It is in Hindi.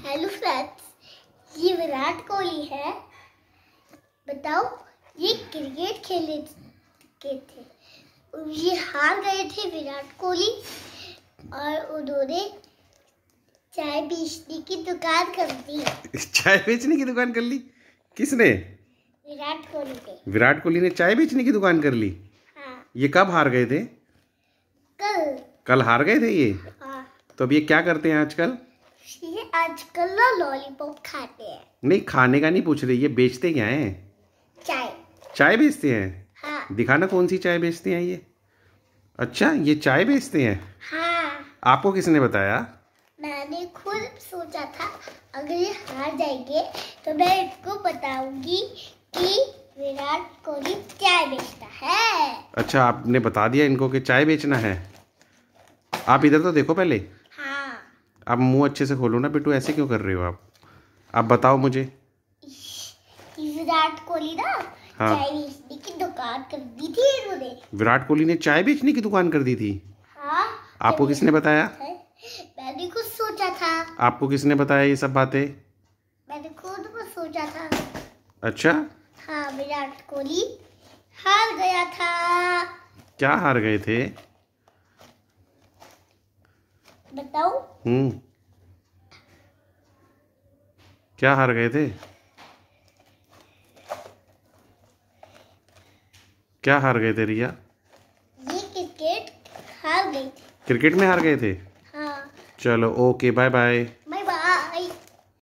हेलो फ्रेंड्स ये विराट कोहली है बताओ ये क्रिकेट खेले के थे ये हार गए थे विराट कोहली और उन्होंने चाय बेचने की दुकान कर दी चाय बेचने की दुकान कर ली किसने विराट कोहली ने विराट कोहली ने चाय बेचने की दुकान कर ली हाँ ये कब हार गए थे कल कल हार गए थे ये हाँ तो अब ये क्या करते हैं आजकल ये आजकल ना लॉलीपॉप खाते हैं नहीं खाने का नहीं पूछ रही ये बेचते क्या हैं चाय चाय बेचते हैं हाँ। दिखाना कौन सी चाय बेचते हैं ये अच्छा ये चाय बेचते हैं हाँ। आपको किसने बताया मैंने खुद सोचा था अगर ये हार जाएंगे तो मैं इनको बताऊंगी कि विराट कोहली चाय बेचता है अच्छा आपने बता दिया इनको कि चाय बेचना है आप इधर तो देखो पहले आप मुंह अच्छे से खोलो ना बेटू ऐसे क्यों कर रहे हो आप आप बताओ मुझे विराट कोहली ना हाँ चाय बेचने की दुकान कर दी थी इन्होंने विराट कोहली ने चाय बेचने की दुकान कर दी थी हाँ आपको किसने बताया मैंने कुछ सोचा था आपको किसने बताया ये सब बातें मैंने खुद को सोचा था अच्छा हाँ विराट कोहली हार गया था क्या हार गए थे बताओ हम्म क्या हार गए थे क्या हार गए थे रिया ये क्रिकेट हार गई थी क्रिकेट में हार गए थे हाँ चलो ओके बाय बाय